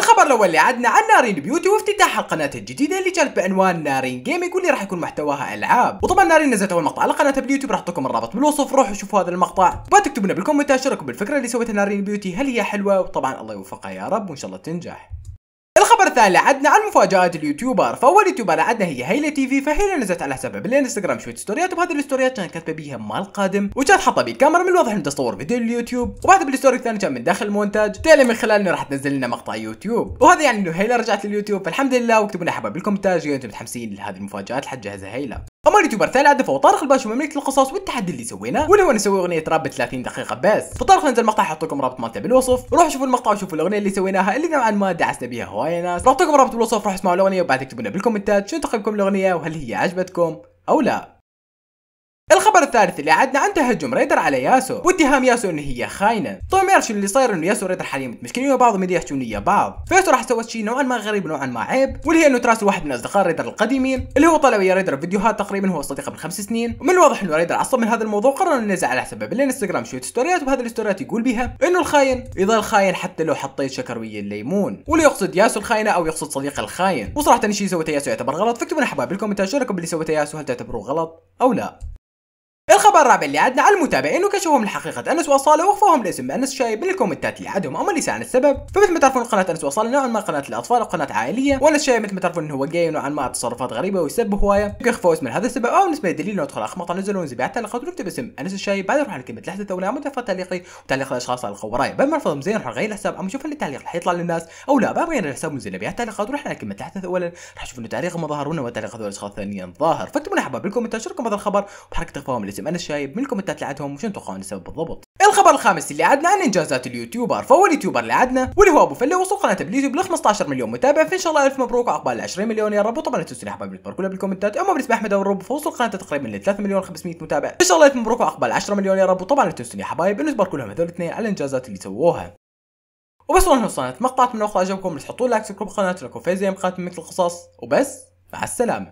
الخبر الاول اللي عدنا عن نارين بيوتي وافتتاح القناه الجديده اللي جت بعنوان نارين جيمنج واللي راح يكون محتواها العاب وطبعا نارين نزلت اول مقطع على قناتها باليوتيوب راح اعطيكم الرابط بالوصف روحوا شوفوا هذا المقطع وتكتبوا لنا بالكومنتات شاركوا بالفكره اللي سويتها نارين بيوتي هل هي حلوه وطبعا الله يوفقها يا رب وان شاء الله تنجح الخبر الثاني لعدنا عن مفاجات اليوتيوبر فاول يوتيوبر لعدنا هي هيلا تي في فهيلا نزلت على حسابها بالانستغرام شويه ستوريات وبهذه الستوريات كانت كاتبه بيها ما القادم وكانت حاطه بيه من الواضح انه تصور فيديو اليوتيوب وبعدها بالستوري الثاني كان من داخل المونتاج تالي من خلال انه راح تنزل لنا مقطع يوتيوب وهذا يعني انه هيلا رجعت لليوتيوب فالحمد لله واكتبوا لنا حبايب اذا انتم متحمسين لهذه المفاجات اللي حتجهزها هيلا اما اليوتيوبر الثاني عدى فهو طارق الباشا من مملكه القصص والتحدي اللي سويناه واللي هو نسوي اغنيه راب 30 دقيقه بس فطارق نزل مقطع حط لكم رابط مالته بالوصف روحوا شوفوا المقطع وشوفوا الاغنيه اللي سويناها اللي نوعا ما دعسنا بها هواي اي ناس بعطيكم رابط بالوصف راح اسمعوا الاغنيه وبعد اكتبوا لنا بالكومنتات شو تقييمكم الاغنيه وهل هي عجبتكم او لا الخبر الثالث اللي عدنا عن تهجم ريدر على ياسو واتهام ياسو انه هي خاينه طيب يا اللي صاير انه ياسو وريدر حاليا متمشكلين وبعض الميديا يحجون ويا بعض فياسو راح سوت شيء نوعا ما غريب نوعا ما عيب واللي هي انه تراسل واحد من اصدقاء ريدر القديمين اللي هو طلع ويا ريدر فيديوهات تقريبا هو صديقه من خمس سنين ومن الواضح انه ريدر عصب من هذا الموضوع قرر انه ينزل على حسابه بالانستغرام شويه ستوريات وبهذه الستوريات يقول بها انه الخاين يظل خاين حتى لو حطيت شكر ويا الليمون واللي يقصد ياسو الخاينه او يقصد صديق الخاين وصراحه شيء سويته ياسو يعتبر غلط فاكتبوا لنا حبايب بالكومنتات شو رايكم باللي سويته ياسو هل تعتبروه غلط او لا الخبر الرابع اللي عندنا على المتابعين وكشفهم لحقيقه انس وصاله وخفوهم الاسم انس شايب بالكومنتات اللي عندهم هم اللي عن السبب فمثل ما تعرفون قناه انس وصاله نوعا ما قناه الاطفال وقناه عائليه وانس شايب مثل ما تعرفون انه هو جاي نوعا ما تصرفات غريبه ويسب هوايه يمكن خفوه اسم هذا السبب او بالنسبه لدليل انه ادخل اخمطة نزل ونزل بعد تعليقات ونكتب اسم انس الشايب بعد نروح على كلمه لحظه الاولى متفق تعليقي وتعليق الاشخاص اللي وراي بعد ما نرفضهم زين نروح نغير الحساب او نشوف التعليق اللي حيطلع للناس او لا بعد ما نغير الحساب ونزل بعد تعليقات ونروح على كلمه لحظه اولا راح نشوف انه تعليق ما ظهر وانه تعليق هذول الاشخاص الثانيين ظاهر فاكتبوا لنا احبابكم بالكومنتات شاركوا هذا الخبر وبحركه اخفاهم الاسم انا شايب اللي عندهم وشنو تتوقعون السبب بالضبط الخبر الخامس اللي عدنا عن انجازات اليوتيوبر فاول يوتيوبر اللي عدنا واللي هو ابو فله وصل قناته باليوتيوب ل 15 مليون متابع فان شاء الله الف مبروك وعقبال 20 مليون يا رب وطبعا لا تنسوا الاحباب تباركوا بالكومنتات اما بالنسبه لاحمد ابو الرب فوصل قناته تقريبا ل 3 مليون 500 متابع فان شاء الله الف مبروك وعقبال 10 مليون يا رب وطبعا لا تنسوا يا حبايب انه لهم هذول الاثنين على الانجازات اللي سووها وبس والله وصلنا مقطعات من اخوة عجبكم تحطوا لايك تذكروا بقناتنا لكم مقاطع من مثل القصص وبس مع السلامه